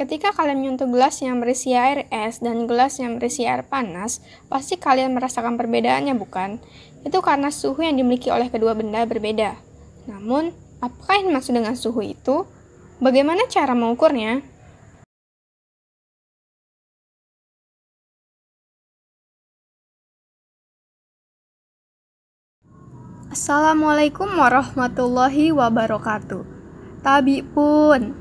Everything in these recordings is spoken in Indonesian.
Ketika kalian menyentuh gelas yang berisi air es dan gelas yang berisi air panas, pasti kalian merasakan perbedaannya, bukan? Itu karena suhu yang dimiliki oleh kedua benda berbeda. Namun, apakah yang dimaksud dengan suhu itu? Bagaimana cara mengukurnya? Assalamualaikum warahmatullahi wabarakatuh. Tabi pun,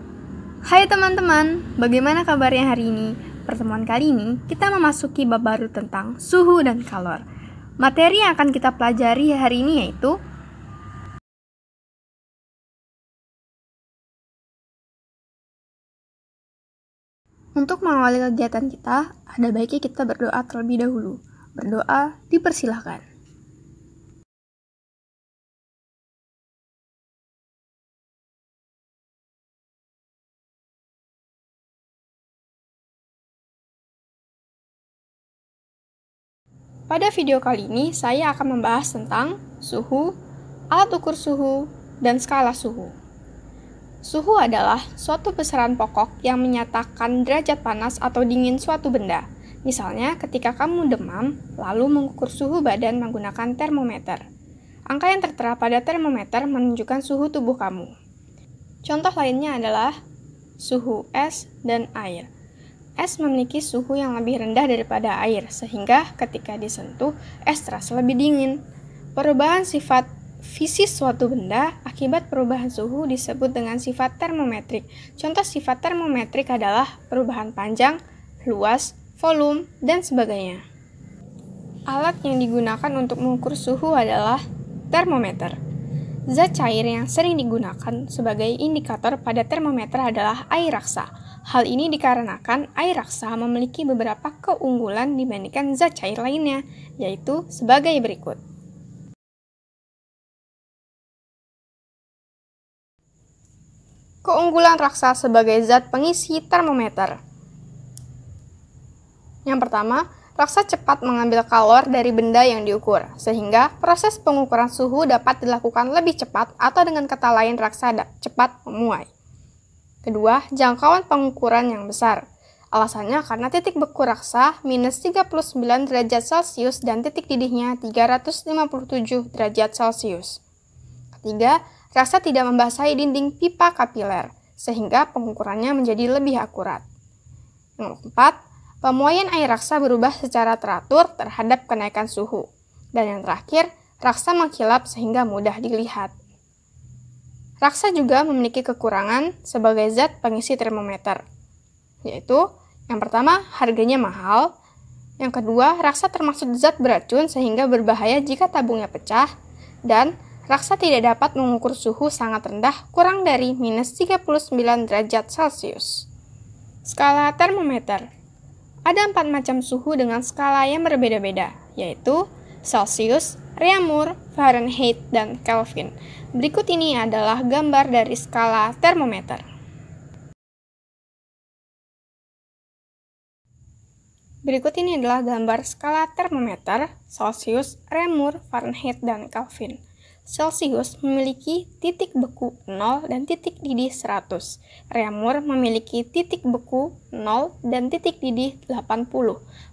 Hai teman-teman, bagaimana kabarnya hari ini? Pertemuan kali ini, kita memasuki bab baru tentang suhu dan kalor. Materi yang akan kita pelajari hari ini yaitu Untuk mengawali kegiatan kita, ada baiknya kita berdoa terlebih dahulu. Berdoa dipersilahkan. Pada video kali ini, saya akan membahas tentang suhu, alat ukur suhu, dan skala suhu. Suhu adalah suatu besaran pokok yang menyatakan derajat panas atau dingin suatu benda. Misalnya, ketika kamu demam, lalu mengukur suhu badan menggunakan termometer. Angka yang tertera pada termometer menunjukkan suhu tubuh kamu. Contoh lainnya adalah suhu es dan air. Es memiliki suhu yang lebih rendah daripada air, sehingga ketika disentuh, es terasa lebih dingin. Perubahan sifat fisik suatu benda akibat perubahan suhu disebut dengan sifat termometrik. Contoh sifat termometrik adalah perubahan panjang, luas, volume, dan sebagainya. Alat yang digunakan untuk mengukur suhu adalah termometer. Zat cair yang sering digunakan sebagai indikator pada termometer adalah air raksa Hal ini dikarenakan air raksa memiliki beberapa keunggulan dibandingkan zat cair lainnya, yaitu sebagai berikut. Keunggulan raksa sebagai zat pengisi termometer. Yang pertama, raksa cepat mengambil kalor dari benda yang diukur, sehingga proses pengukuran suhu dapat dilakukan lebih cepat atau dengan kata lain raksa cepat memuai. Kedua, jangkauan pengukuran yang besar. Alasannya karena titik beku raksa minus 39 derajat Celcius dan titik didihnya 357 derajat Celcius. Ketiga, raksa tidak membasahi dinding pipa kapiler, sehingga pengukurannya menjadi lebih akurat. Yang keempat, pemuaian air raksa berubah secara teratur terhadap kenaikan suhu. Dan yang terakhir, raksa mengkilap sehingga mudah dilihat. Raksa juga memiliki kekurangan sebagai zat pengisi termometer, yaitu yang pertama harganya mahal, yang kedua raksa termasuk zat beracun sehingga berbahaya jika tabungnya pecah, dan raksa tidak dapat mengukur suhu sangat rendah kurang dari minus 39 derajat Celcius. Skala termometer Ada empat macam suhu dengan skala yang berbeda-beda, yaitu Celsius, Reaumur, Fahrenheit, dan Kelvin. Berikut ini adalah gambar dari skala termometer. Berikut ini adalah gambar skala termometer, Celsius, Remur, Fahrenheit, dan Kelvin. Celsius memiliki titik beku 0 dan titik didih 100. Reamur memiliki titik beku 0 dan titik didih 80.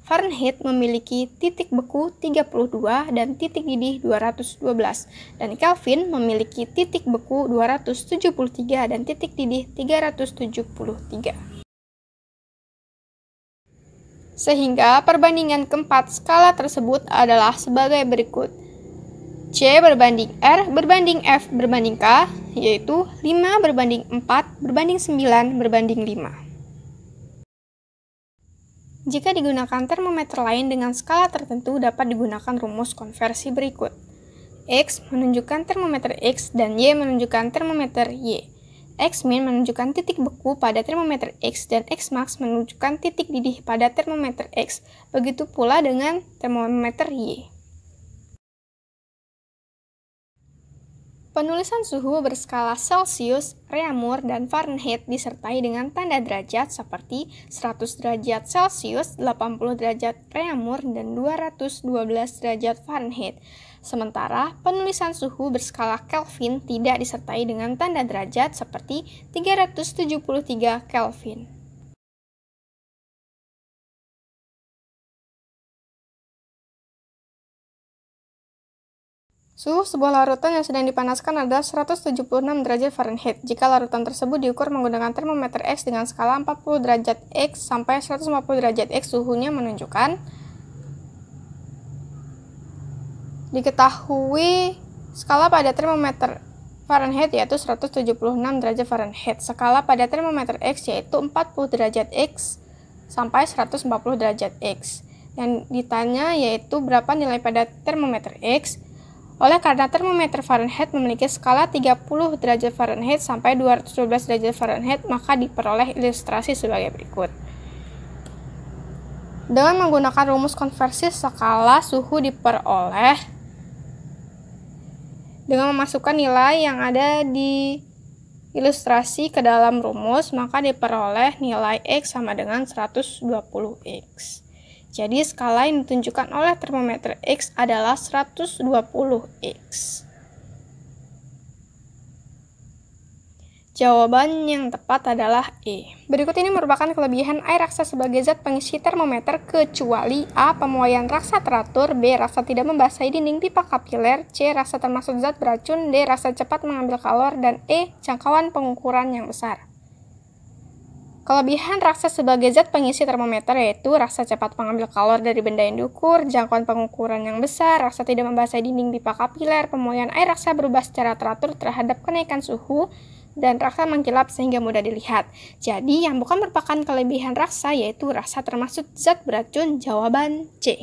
Fahrenheit memiliki titik beku 32 dan titik didih 212. Dan Kelvin memiliki titik beku 273 dan titik didih 373. Sehingga perbandingan keempat skala tersebut adalah sebagai berikut. C berbanding R berbanding F berbanding K, yaitu 5 berbanding 4 berbanding 9 berbanding 5. Jika digunakan termometer lain dengan skala tertentu dapat digunakan rumus konversi berikut. X menunjukkan termometer X dan Y menunjukkan termometer Y. X min menunjukkan titik beku pada termometer X dan X max menunjukkan titik didih pada termometer X. Begitu pula dengan termometer Y. Penulisan suhu berskala Celsius, Reaumur, dan Fahrenheit disertai dengan tanda derajat seperti 100 derajat Celsius, 80 derajat Reaumur, dan 212 derajat Fahrenheit. Sementara penulisan suhu berskala Kelvin tidak disertai dengan tanda derajat seperti 373 Kelvin. Suhu sebuah larutan yang sedang dipanaskan adalah 176 derajat Fahrenheit jika larutan tersebut diukur menggunakan termometer X dengan skala 40 derajat X sampai 150 derajat X suhunya menunjukkan diketahui skala pada termometer Fahrenheit yaitu 176 derajat Fahrenheit skala pada termometer X yaitu 40 derajat X sampai 140 derajat X yang ditanya yaitu berapa nilai pada termometer X oleh karena termometer Fahrenheit memiliki skala 30 derajat Fahrenheit sampai 212 derajat Fahrenheit, maka diperoleh ilustrasi sebagai berikut. Dengan menggunakan rumus konversi skala suhu diperoleh dengan memasukkan nilai yang ada di ilustrasi ke dalam rumus, maka diperoleh nilai X sama dengan 120X. Jadi skala yang ditunjukkan oleh termometer X adalah 120X. Jawaban yang tepat adalah E. Berikut ini merupakan kelebihan air raksa sebagai zat pengisi termometer kecuali A. Pemuaian raksa teratur, B. Raksa tidak membasahi dinding pipa kapiler, C. Raksa termasuk zat beracun, D. Raksa cepat mengambil kalor, dan E. Jangkauan pengukuran yang besar. Kelebihan raksa sebagai zat pengisi termometer yaitu raksa cepat mengambil kalor dari benda yang diukur, jangkauan pengukuran yang besar, raksa tidak membasahi dinding pipa kapiler, pemulihan air raksa berubah secara teratur terhadap kenaikan suhu, dan raksa mengkilap sehingga mudah dilihat. Jadi yang bukan merupakan kelebihan raksa yaitu raksa termasuk zat beracun jawaban C.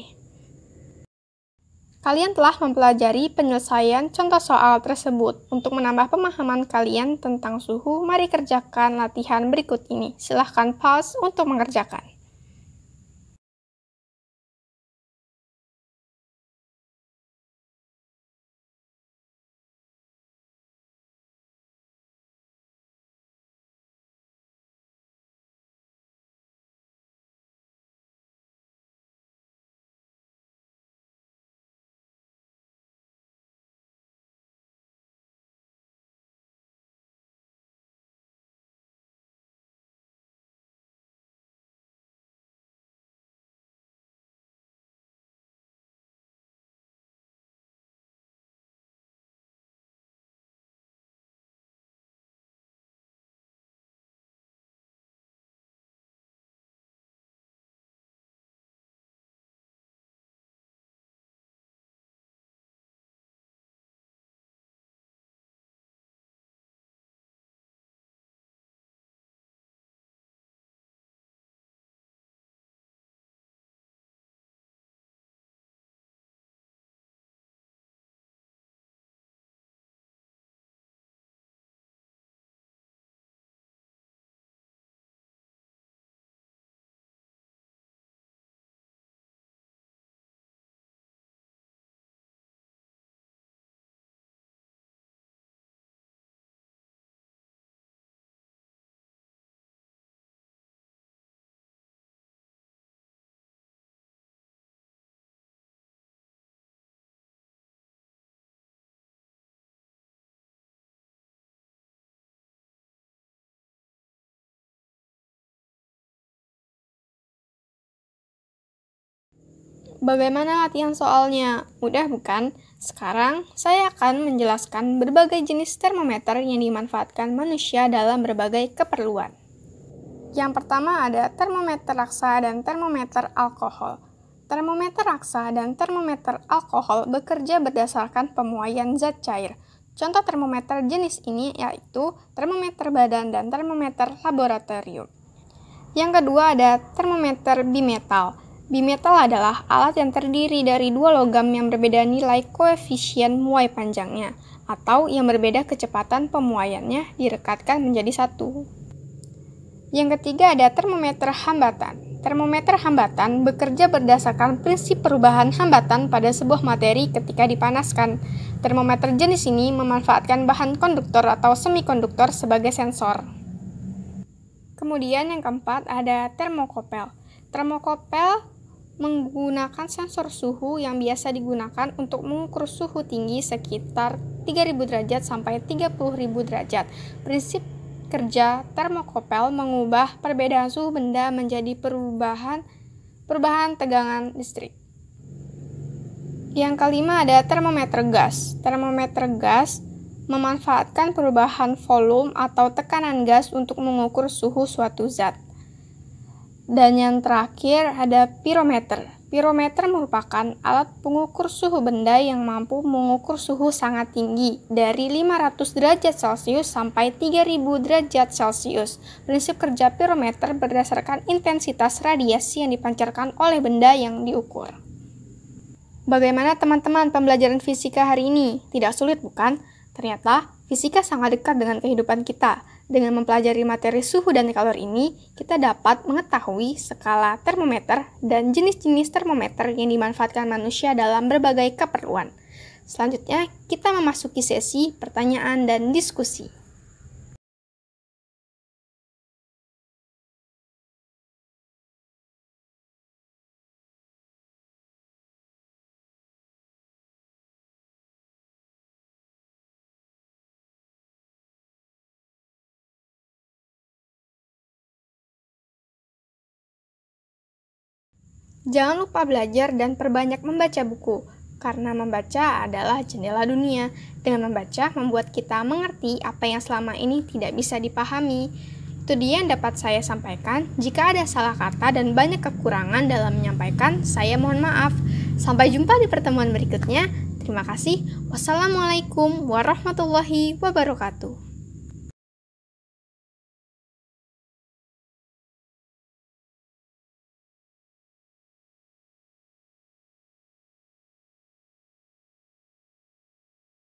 Kalian telah mempelajari penyelesaian contoh soal tersebut. Untuk menambah pemahaman kalian tentang suhu, mari kerjakan latihan berikut ini. Silahkan pause untuk mengerjakan. Bagaimana latihan soalnya? Mudah bukan? Sekarang, saya akan menjelaskan berbagai jenis termometer yang dimanfaatkan manusia dalam berbagai keperluan. Yang pertama ada termometer raksa dan termometer alkohol. Termometer raksa dan termometer alkohol bekerja berdasarkan pemuaian zat cair. Contoh termometer jenis ini yaitu termometer badan dan termometer laboratorium. Yang kedua ada termometer bimetal. Bimetal adalah alat yang terdiri dari dua logam yang berbeda nilai koefisien muai panjangnya, atau yang berbeda kecepatan pemuaiannya direkatkan menjadi satu. Yang ketiga ada termometer hambatan. Termometer hambatan bekerja berdasarkan prinsip perubahan hambatan pada sebuah materi ketika dipanaskan. Termometer jenis ini memanfaatkan bahan konduktor atau semikonduktor sebagai sensor. Kemudian yang keempat ada termokopel. Termokopel menggunakan sensor suhu yang biasa digunakan untuk mengukur suhu tinggi sekitar 3000 derajat sampai 30000 derajat. Prinsip kerja termokopel mengubah perbedaan suhu benda menjadi perubahan perubahan tegangan listrik. Yang kelima ada termometer gas. Termometer gas memanfaatkan perubahan volume atau tekanan gas untuk mengukur suhu suatu zat. Dan yang terakhir ada pirometer. Pirometer merupakan alat pengukur suhu benda yang mampu mengukur suhu sangat tinggi dari 500 derajat Celcius sampai 3000 derajat Celcius. Prinsip kerja pirometer berdasarkan intensitas radiasi yang dipancarkan oleh benda yang diukur. Bagaimana teman-teman pembelajaran fisika hari ini? Tidak sulit bukan? Ternyata fisika sangat dekat dengan kehidupan kita. Dengan mempelajari materi suhu dan kalor ini, kita dapat mengetahui skala termometer dan jenis-jenis termometer yang dimanfaatkan manusia dalam berbagai keperluan. Selanjutnya, kita memasuki sesi pertanyaan dan diskusi. Jangan lupa belajar dan perbanyak membaca buku, karena membaca adalah jendela dunia. Dengan membaca, membuat kita mengerti apa yang selama ini tidak bisa dipahami. Itu dia yang dapat saya sampaikan. Jika ada salah kata dan banyak kekurangan dalam menyampaikan, saya mohon maaf. Sampai jumpa di pertemuan berikutnya. Terima kasih. Wassalamualaikum warahmatullahi wabarakatuh.